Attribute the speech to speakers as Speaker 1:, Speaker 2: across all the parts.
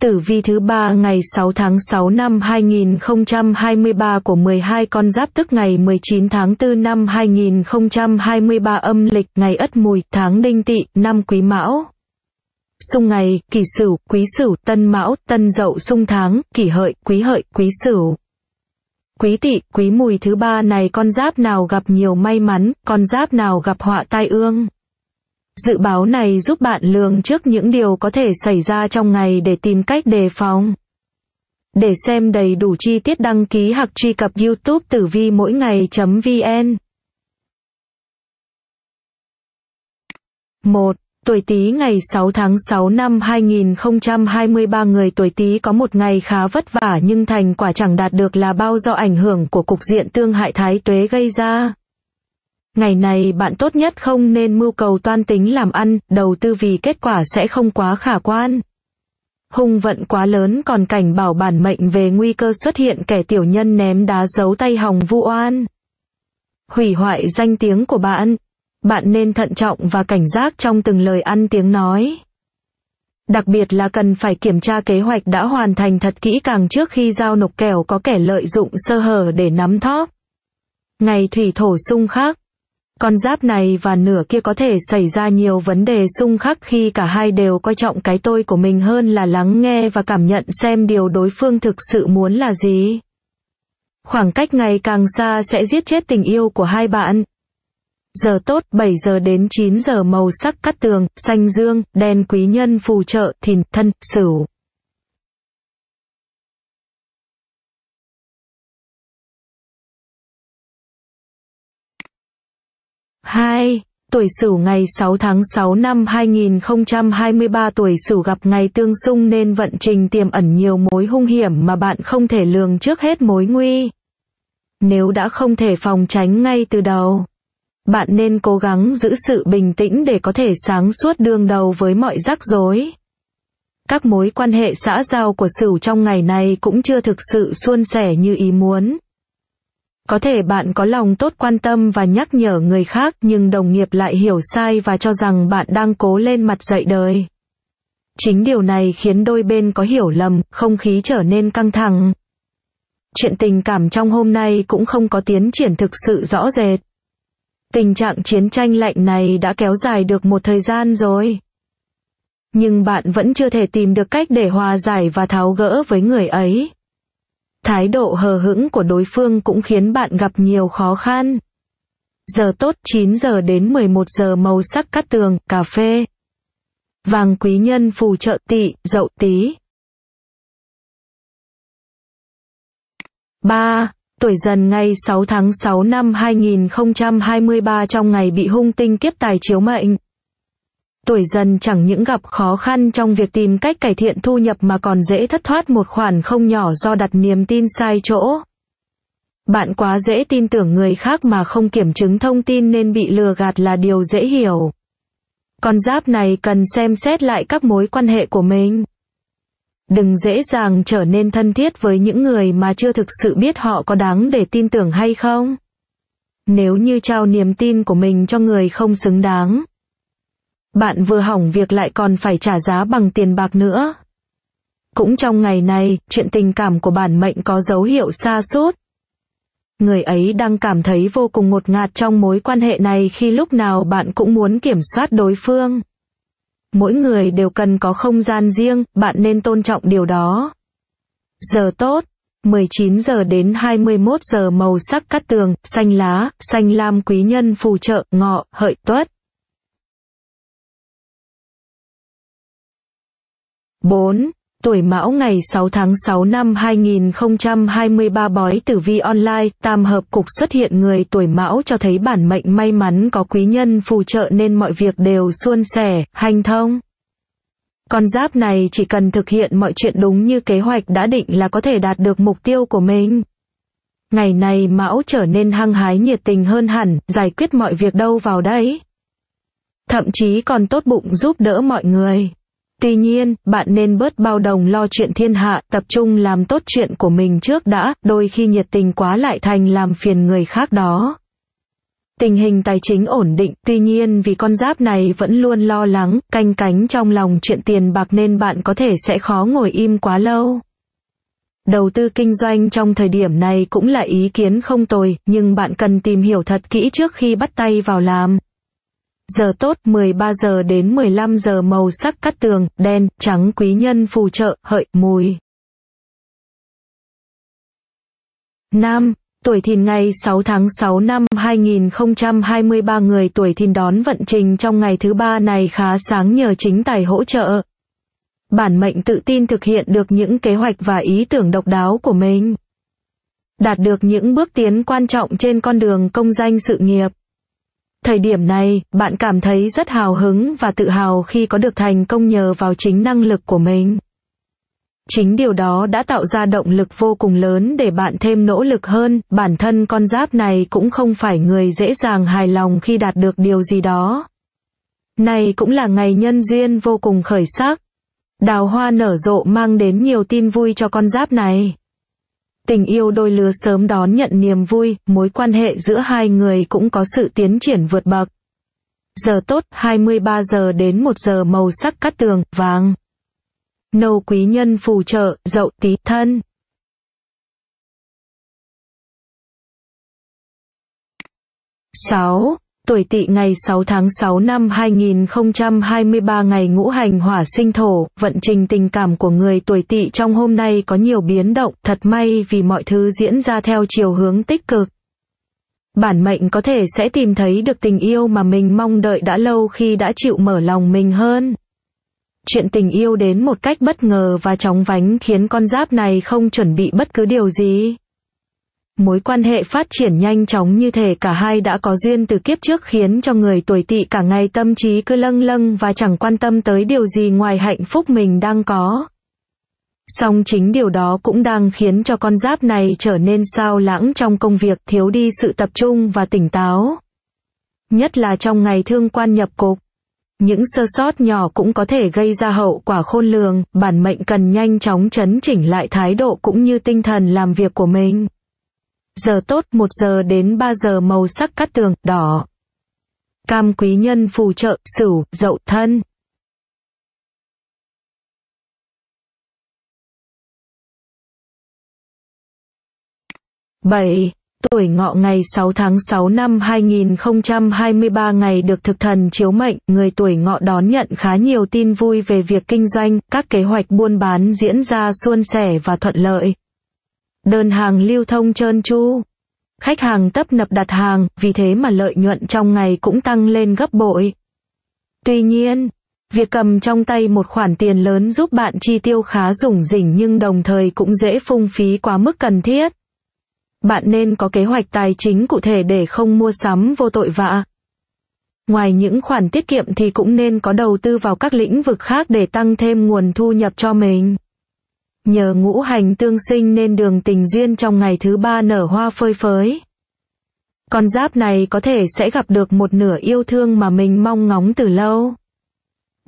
Speaker 1: Tử vi thứ ba ngày 6 tháng 6 năm 2023 của 12 con giáp tức ngày 19 tháng 4 năm 2023 âm lịch ngày Ất Mùi, tháng Đinh Tỵ, năm Quý Mão. Xung ngày, kỷ sửu, quý sửu, tân mão, tân dậu xung tháng, kỷ hợi, quý hợi, quý sửu. Quý tỵ, quý mùi thứ ba này con giáp nào gặp nhiều may mắn, con giáp nào gặp họa tai ương. Dự báo này giúp bạn lường trước những điều có thể xảy ra trong ngày để tìm cách đề phòng. Để xem đầy đủ chi tiết đăng ký hoặc truy cập YouTube tử vi mỗi ngày.vn. 1. Tuổi Tý ngày 6 tháng 6 năm 2023 người tuổi Tý có một ngày khá vất vả nhưng thành quả chẳng đạt được là bao do ảnh hưởng của cục diện tương hại thái tuế gây ra. Ngày này bạn tốt nhất không nên mưu cầu toan tính làm ăn, đầu tư vì kết quả sẽ không quá khả quan. Hung vận quá lớn còn cảnh bảo bản mệnh về nguy cơ xuất hiện kẻ tiểu nhân ném đá giấu tay hòng vu oan. Hủy hoại danh tiếng của bạn. Bạn nên thận trọng và cảnh giác trong từng lời ăn tiếng nói. Đặc biệt là cần phải kiểm tra kế hoạch đã hoàn thành thật kỹ càng trước khi giao nộp kẻo có kẻ lợi dụng sơ hở để nắm thóp. Ngày thủy thổ sung khắc con giáp này và nửa kia có thể xảy ra nhiều vấn đề xung khắc khi cả hai đều coi trọng cái tôi của mình hơn là lắng nghe và cảm nhận xem điều đối phương thực sự muốn là gì. Khoảng cách ngày càng xa sẽ giết chết tình yêu của hai bạn. Giờ tốt 7 giờ đến 9 giờ màu sắc cắt tường, xanh dương, đen quý nhân phù trợ, thìn, thân, sửu. 2. Tuổi Sửu ngày 6 tháng 6 năm 2023 tuổi Sửu gặp ngày tương xung nên vận trình tiềm ẩn nhiều mối hung hiểm mà bạn không thể lường trước hết mối nguy. Nếu đã không thể phòng tránh ngay từ đầu, bạn nên cố gắng giữ sự bình tĩnh để có thể sáng suốt đương đầu với mọi rắc rối. Các mối quan hệ xã giao của Sửu trong ngày này cũng chưa thực sự suôn sẻ như ý muốn. Có thể bạn có lòng tốt quan tâm và nhắc nhở người khác nhưng đồng nghiệp lại hiểu sai và cho rằng bạn đang cố lên mặt dạy đời. Chính điều này khiến đôi bên có hiểu lầm, không khí trở nên căng thẳng. Chuyện tình cảm trong hôm nay cũng không có tiến triển thực sự rõ rệt. Tình trạng chiến tranh lạnh này đã kéo dài được một thời gian rồi. Nhưng bạn vẫn chưa thể tìm được cách để hòa giải và tháo gỡ với người ấy thái độ hờ hững của đối phương cũng khiến bạn gặp nhiều khó khăn. Giờ tốt 9 giờ đến 11 giờ màu sắc cắt tường, cà phê. Vàng quý nhân phù trợ tỵ, dậu tí. 3. Tuổi dần ngày 6 tháng 6 năm 2023 trong ngày bị hung tinh kiếp tài chiếu mệnh. Tuổi dần chẳng những gặp khó khăn trong việc tìm cách cải thiện thu nhập mà còn dễ thất thoát một khoản không nhỏ do đặt niềm tin sai chỗ. Bạn quá dễ tin tưởng người khác mà không kiểm chứng thông tin nên bị lừa gạt là điều dễ hiểu. Con giáp này cần xem xét lại các mối quan hệ của mình. Đừng dễ dàng trở nên thân thiết với những người mà chưa thực sự biết họ có đáng để tin tưởng hay không. Nếu như trao niềm tin của mình cho người không xứng đáng, bạn vừa hỏng việc lại còn phải trả giá bằng tiền bạc nữa. Cũng trong ngày này, chuyện tình cảm của bản mệnh có dấu hiệu xa sút Người ấy đang cảm thấy vô cùng ngột ngạt trong mối quan hệ này khi lúc nào bạn cũng muốn kiểm soát đối phương. Mỗi người đều cần có không gian riêng, bạn nên tôn trọng điều đó. Giờ tốt, 19 giờ đến 21 giờ màu sắc cắt tường, xanh lá, xanh lam quý nhân phù trợ, ngọ, hợi, tuất. 4. Tuổi Mão ngày 6 tháng 6 năm 2023 bói tử vi online, tam hợp cục xuất hiện người tuổi Mão cho thấy bản mệnh may mắn có quý nhân phù trợ nên mọi việc đều suôn sẻ, hành thông. Con giáp này chỉ cần thực hiện mọi chuyện đúng như kế hoạch đã định là có thể đạt được mục tiêu của mình. Ngày này Mão trở nên hăng hái nhiệt tình hơn hẳn, giải quyết mọi việc đâu vào đấy. Thậm chí còn tốt bụng giúp đỡ mọi người. Tuy nhiên, bạn nên bớt bao đồng lo chuyện thiên hạ, tập trung làm tốt chuyện của mình trước đã, đôi khi nhiệt tình quá lại thành làm phiền người khác đó. Tình hình tài chính ổn định, tuy nhiên vì con giáp này vẫn luôn lo lắng, canh cánh trong lòng chuyện tiền bạc nên bạn có thể sẽ khó ngồi im quá lâu. Đầu tư kinh doanh trong thời điểm này cũng là ý kiến không tồi, nhưng bạn cần tìm hiểu thật kỹ trước khi bắt tay vào làm giờ tốt 13 giờ đến 15 giờ màu sắc cắt tường, đen, trắng quý nhân phù trợ, hợi, mùi. Nam, tuổi thìn ngày 6 tháng 6 năm 2023 người tuổi thìn đón vận trình trong ngày thứ ba này khá sáng nhờ chính tài hỗ trợ. Bản mệnh tự tin thực hiện được những kế hoạch và ý tưởng độc đáo của mình. Đạt được những bước tiến quan trọng trên con đường công danh sự nghiệp. Thời điểm này, bạn cảm thấy rất hào hứng và tự hào khi có được thành công nhờ vào chính năng lực của mình. Chính điều đó đã tạo ra động lực vô cùng lớn để bạn thêm nỗ lực hơn, bản thân con giáp này cũng không phải người dễ dàng hài lòng khi đạt được điều gì đó. Này cũng là ngày nhân duyên vô cùng khởi sắc. Đào hoa nở rộ mang đến nhiều tin vui cho con giáp này. Tình yêu đôi lứa sớm đón nhận niềm vui, mối quan hệ giữa hai người cũng có sự tiến triển vượt bậc. Giờ tốt 23 giờ đến 1 giờ màu sắc cắt tường, vàng. Nâu quý nhân phù trợ, dậu tí thân. sáu tuổi tỵ ngày 6 tháng 6 năm 2023 ngày ngũ hành hỏa sinh thổ, vận trình tình cảm của người tuổi tỵ trong hôm nay có nhiều biến động, thật may vì mọi thứ diễn ra theo chiều hướng tích cực. Bản mệnh có thể sẽ tìm thấy được tình yêu mà mình mong đợi đã lâu khi đã chịu mở lòng mình hơn. Chuyện tình yêu đến một cách bất ngờ và chóng vánh khiến con giáp này không chuẩn bị bất cứ điều gì. Mối quan hệ phát triển nhanh chóng như thể cả hai đã có duyên từ kiếp trước khiến cho người tuổi tỵ cả ngày tâm trí cứ lâng lâng và chẳng quan tâm tới điều gì ngoài hạnh phúc mình đang có. Song chính điều đó cũng đang khiến cho con giáp này trở nên sao lãng trong công việc thiếu đi sự tập trung và tỉnh táo. Nhất là trong ngày thương quan nhập cục. Những sơ sót nhỏ cũng có thể gây ra hậu quả khôn lường, bản mệnh cần nhanh chóng chấn chỉnh lại thái độ cũng như tinh thần làm việc của mình. Giờ tốt 1 giờ đến 3 giờ màu sắc cát tường, đỏ. Cam quý nhân phù trợ, sửu, dậu, thân. bảy Tuổi ngọ ngày 6 tháng 6 năm 2023 ngày được thực thần chiếu mệnh, người tuổi ngọ đón nhận khá nhiều tin vui về việc kinh doanh, các kế hoạch buôn bán diễn ra suôn sẻ và thuận lợi đơn hàng lưu thông trơn tru. Khách hàng tấp nập đặt hàng, vì thế mà lợi nhuận trong ngày cũng tăng lên gấp bội. Tuy nhiên, việc cầm trong tay một khoản tiền lớn giúp bạn chi tiêu khá rủng rỉnh nhưng đồng thời cũng dễ phung phí quá mức cần thiết. Bạn nên có kế hoạch tài chính cụ thể để không mua sắm vô tội vạ. Ngoài những khoản tiết kiệm thì cũng nên có đầu tư vào các lĩnh vực khác để tăng thêm nguồn thu nhập cho mình. Nhờ ngũ hành tương sinh nên đường tình duyên trong ngày thứ ba nở hoa phơi phới. Con giáp này có thể sẽ gặp được một nửa yêu thương mà mình mong ngóng từ lâu.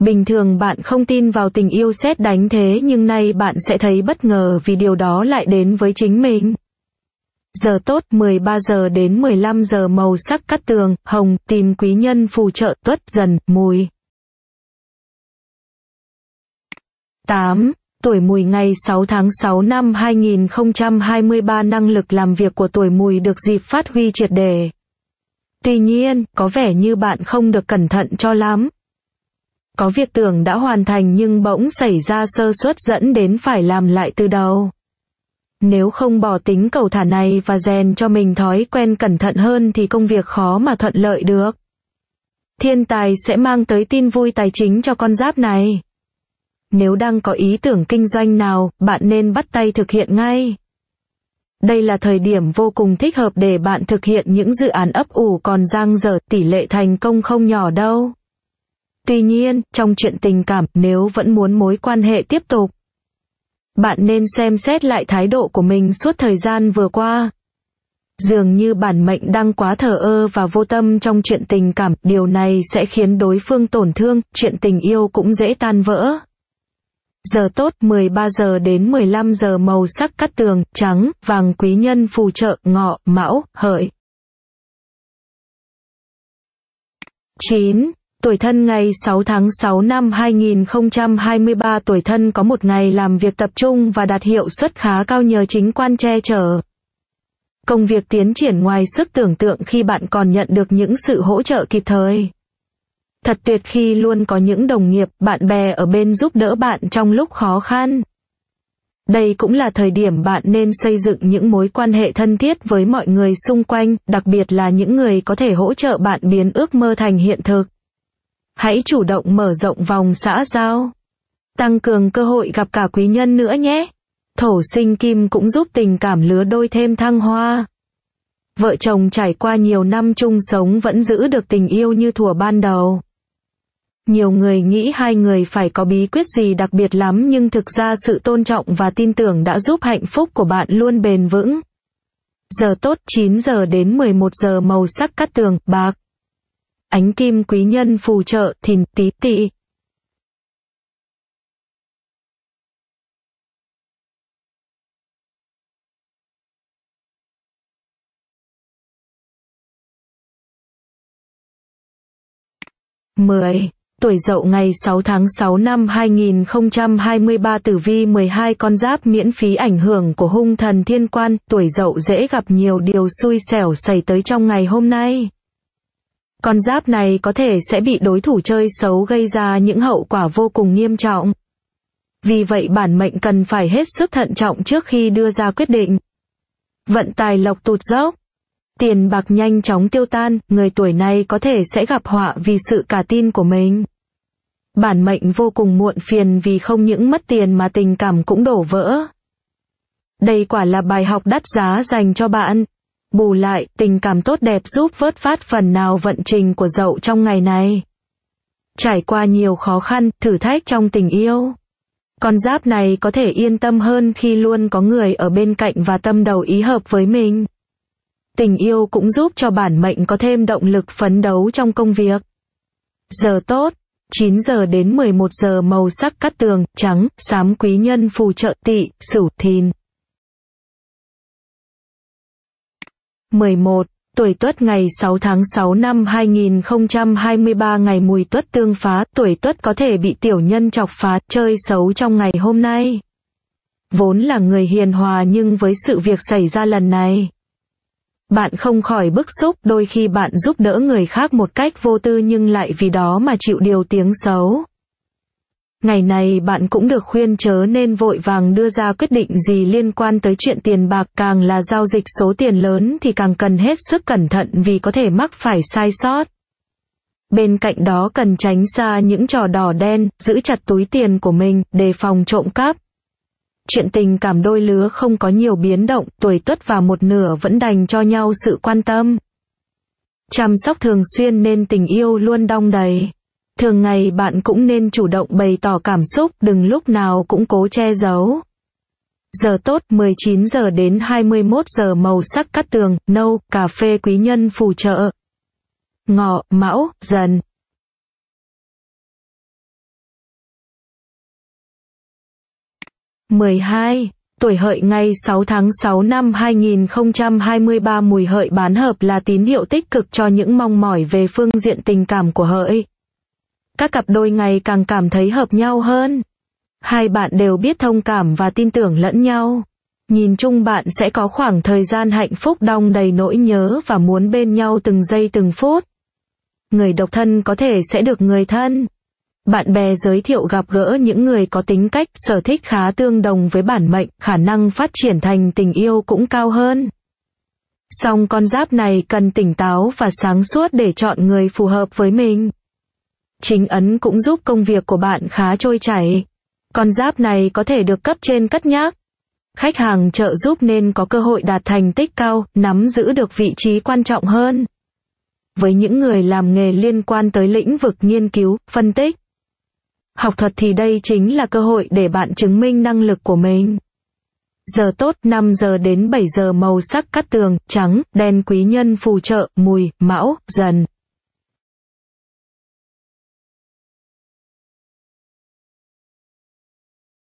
Speaker 1: Bình thường bạn không tin vào tình yêu xét đánh thế nhưng nay bạn sẽ thấy bất ngờ vì điều đó lại đến với chính mình. Giờ tốt 13 giờ đến 15 giờ màu sắc cắt tường, hồng, tìm quý nhân phù trợ tuất dần, mùi. 8. Tuổi mùi ngày 6 tháng 6 năm 2023 năng lực làm việc của tuổi mùi được dịp phát huy triệt đề. Tuy nhiên, có vẻ như bạn không được cẩn thận cho lắm. Có việc tưởng đã hoàn thành nhưng bỗng xảy ra sơ suất dẫn đến phải làm lại từ đầu. Nếu không bỏ tính cầu thả này và rèn cho mình thói quen cẩn thận hơn thì công việc khó mà thuận lợi được. Thiên tài sẽ mang tới tin vui tài chính cho con giáp này. Nếu đang có ý tưởng kinh doanh nào, bạn nên bắt tay thực hiện ngay. Đây là thời điểm vô cùng thích hợp để bạn thực hiện những dự án ấp ủ còn giang dở tỷ lệ thành công không nhỏ đâu. Tuy nhiên, trong chuyện tình cảm, nếu vẫn muốn mối quan hệ tiếp tục, bạn nên xem xét lại thái độ của mình suốt thời gian vừa qua. Dường như bản mệnh đang quá thờ ơ và vô tâm trong chuyện tình cảm, điều này sẽ khiến đối phương tổn thương, chuyện tình yêu cũng dễ tan vỡ giờ tốt 13 giờ đến 15 giờ màu sắc cắt tường, trắng, vàng quý nhân phù trợ, ngọ, mão, hợi. 9. Tuổi thân ngày 6 tháng 6 năm 2023 tuổi thân có một ngày làm việc tập trung và đạt hiệu suất khá cao nhờ chính quan che chở. Công việc tiến triển ngoài sức tưởng tượng khi bạn còn nhận được những sự hỗ trợ kịp thời. Thật tuyệt khi luôn có những đồng nghiệp, bạn bè ở bên giúp đỡ bạn trong lúc khó khăn. Đây cũng là thời điểm bạn nên xây dựng những mối quan hệ thân thiết với mọi người xung quanh, đặc biệt là những người có thể hỗ trợ bạn biến ước mơ thành hiện thực. Hãy chủ động mở rộng vòng xã giao. Tăng cường cơ hội gặp cả quý nhân nữa nhé. Thổ sinh kim cũng giúp tình cảm lứa đôi thêm thăng hoa. Vợ chồng trải qua nhiều năm chung sống vẫn giữ được tình yêu như thuở ban đầu. Nhiều người nghĩ hai người phải có bí quyết gì đặc biệt lắm nhưng thực ra sự tôn trọng và tin tưởng đã giúp hạnh phúc của bạn luôn bền vững. Giờ tốt 9 giờ đến 11 giờ màu sắc cắt tường, bạc. Ánh kim quý nhân phù trợ, thìn, tí tị. mười tuổi dậu ngày 6 tháng 6 năm 2023 tử vi 12 con giáp miễn phí ảnh hưởng của hung thần thiên quan, tuổi dậu dễ gặp nhiều điều xui xẻo xảy tới trong ngày hôm nay. Con giáp này có thể sẽ bị đối thủ chơi xấu gây ra những hậu quả vô cùng nghiêm trọng. Vì vậy bản mệnh cần phải hết sức thận trọng trước khi đưa ra quyết định. Vận tài lộc tụt dốc. Tiền bạc nhanh chóng tiêu tan, người tuổi này có thể sẽ gặp họa vì sự cả tin của mình. Bản mệnh vô cùng muộn phiền vì không những mất tiền mà tình cảm cũng đổ vỡ. Đây quả là bài học đắt giá dành cho bạn. Bù lại, tình cảm tốt đẹp giúp vớt phát phần nào vận trình của dậu trong ngày này. Trải qua nhiều khó khăn, thử thách trong tình yêu. Con giáp này có thể yên tâm hơn khi luôn có người ở bên cạnh và tâm đầu ý hợp với mình. Tình yêu cũng giúp cho bản mệnh có thêm động lực phấn đấu trong công việc. Giờ tốt 9 giờ đến 11 giờ màu sắc cắt tường, trắng, xám quý nhân phù trợ tỵ, sửu thìn. 11. Tuổi Tuất ngày 6 tháng 6 năm 2023 ngày mùi Tuất tương phá, tuổi Tuất có thể bị tiểu nhân chọc phá, chơi xấu trong ngày hôm nay. Vốn là người hiền hòa nhưng với sự việc xảy ra lần này, bạn không khỏi bức xúc, đôi khi bạn giúp đỡ người khác một cách vô tư nhưng lại vì đó mà chịu điều tiếng xấu. Ngày này bạn cũng được khuyên chớ nên vội vàng đưa ra quyết định gì liên quan tới chuyện tiền bạc càng là giao dịch số tiền lớn thì càng cần hết sức cẩn thận vì có thể mắc phải sai sót. Bên cạnh đó cần tránh xa những trò đỏ đen, giữ chặt túi tiền của mình, đề phòng trộm cắp, Chuyện tình cảm đôi lứa không có nhiều biến động, tuổi tuất và một nửa vẫn dành cho nhau sự quan tâm. Chăm sóc thường xuyên nên tình yêu luôn đong đầy. Thường ngày bạn cũng nên chủ động bày tỏ cảm xúc, đừng lúc nào cũng cố che giấu. Giờ tốt 19 giờ đến 21 giờ màu sắc cắt tường, nâu, cà phê quý nhân phù trợ. Ngọ, mão, dần. 12. Tuổi hợi ngày 6 tháng 6 năm 2023 mùi hợi bán hợp là tín hiệu tích cực cho những mong mỏi về phương diện tình cảm của hợi. Các cặp đôi ngày càng cảm thấy hợp nhau hơn. Hai bạn đều biết thông cảm và tin tưởng lẫn nhau. Nhìn chung bạn sẽ có khoảng thời gian hạnh phúc đong đầy nỗi nhớ và muốn bên nhau từng giây từng phút. Người độc thân có thể sẽ được người thân, bạn bè giới thiệu gặp gỡ những người có tính cách, sở thích khá tương đồng với bản mệnh, khả năng phát triển thành tình yêu cũng cao hơn. Song con giáp này cần tỉnh táo và sáng suốt để chọn người phù hợp với mình. Chính ấn cũng giúp công việc của bạn khá trôi chảy. Con giáp này có thể được cấp trên cất nhắc. Khách hàng trợ giúp nên có cơ hội đạt thành tích cao, nắm giữ được vị trí quan trọng hơn. Với những người làm nghề liên quan tới lĩnh vực nghiên cứu, phân tích, Học thuật thì đây chính là cơ hội để bạn chứng minh năng lực của mình. Giờ tốt 5 giờ đến 7 giờ màu sắc cắt tường, trắng, đen quý nhân phù trợ, mùi, mão, dần.